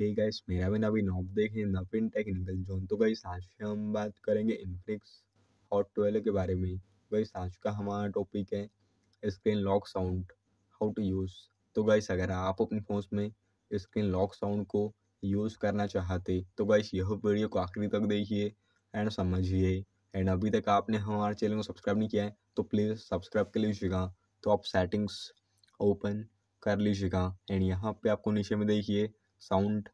hey guys मेरा भी नवीन knob देख रहे हैं नवीन टेक्निकल जोन तो गाइस आज हम बात करेंगे इनफ्लिक्स हॉट ट्वेल्व के बारे में गाइस आज का हमारा टॉपिक है screen lock sound how to use तो गाइस अगर आप अपने फोन में स्क्रीन लॉक साउंड को यूज़ करना चाहते तो गाइस यह वीडियो को आखिरी तक देखिए एंड समझिए एंड अभी तक आपने हमारे चैनल को सब्सक्राइब नहीं किया है तो प्लीज़ सब्सक्राइब कर लीजिएगा तो आप सेटिंग्स ओपन कर लीजिएगा एंड यहाँ पे आपको नीचे में देखिए साउंड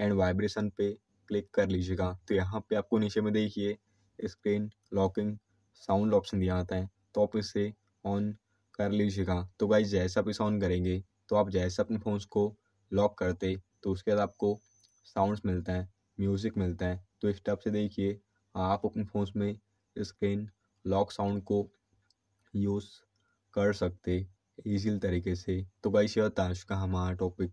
एंड वाइब्रेशन पे क्लिक कर लीजिएगा तो यहाँ पे आपको नीचे में देखिए स्क्रीन लॉकिंग साउंड ऑप्शन दिया आता है तो आप इसे ऑन कर लीजिएगा तो गाइज जैसे आप इसे ऑन करेंगे तो आप जैसे अपने फ़ोन को लॉक करते तो उसके बाद आपको साउंड्स मिलते हैं म्यूज़िक मिलता है तो इस टाइप से देखिए आप अपने फोन में स्क्रीन लॉक साउंड को यूज़ कर सकते इजी तरीके से तो गाइस शिव था का हमारा टॉपिक